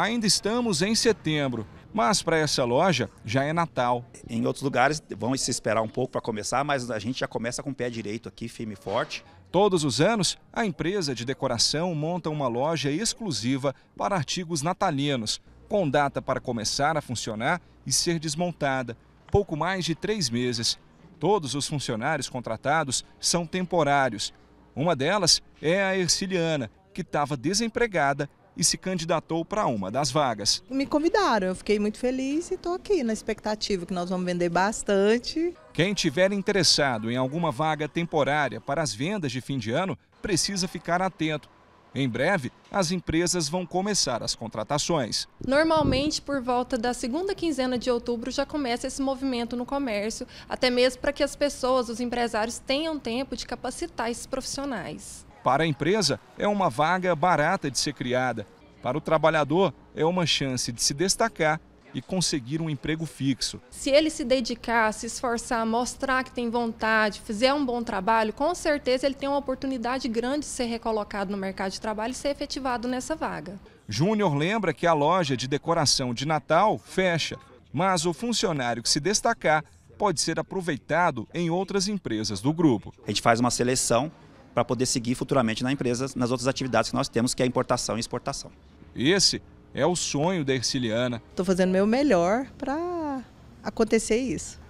Ainda estamos em setembro, mas para essa loja já é Natal. Em outros lugares vão se esperar um pouco para começar, mas a gente já começa com o pé direito aqui, firme e forte. Todos os anos, a empresa de decoração monta uma loja exclusiva para artigos natalinos, com data para começar a funcionar e ser desmontada, pouco mais de três meses. Todos os funcionários contratados são temporários. Uma delas é a Erciliana, que estava desempregada e se candidatou para uma das vagas. Me convidaram, eu fiquei muito feliz e estou aqui na expectativa que nós vamos vender bastante. Quem tiver interessado em alguma vaga temporária para as vendas de fim de ano precisa ficar atento. Em breve, as empresas vão começar as contratações. Normalmente, por volta da segunda quinzena de outubro, já começa esse movimento no comércio, até mesmo para que as pessoas, os empresários, tenham tempo de capacitar esses profissionais. Para a empresa, é uma vaga barata de ser criada. Para o trabalhador, é uma chance de se destacar e conseguir um emprego fixo. Se ele se dedicar, se esforçar, mostrar que tem vontade, fizer um bom trabalho, com certeza ele tem uma oportunidade grande de ser recolocado no mercado de trabalho e ser efetivado nessa vaga. Júnior lembra que a loja de decoração de Natal fecha, mas o funcionário que se destacar pode ser aproveitado em outras empresas do grupo. A gente faz uma seleção para poder seguir futuramente na empresa, nas outras atividades que nós temos, que é importação e exportação. Esse é o sonho da Erciliana. Estou fazendo meu melhor para acontecer isso.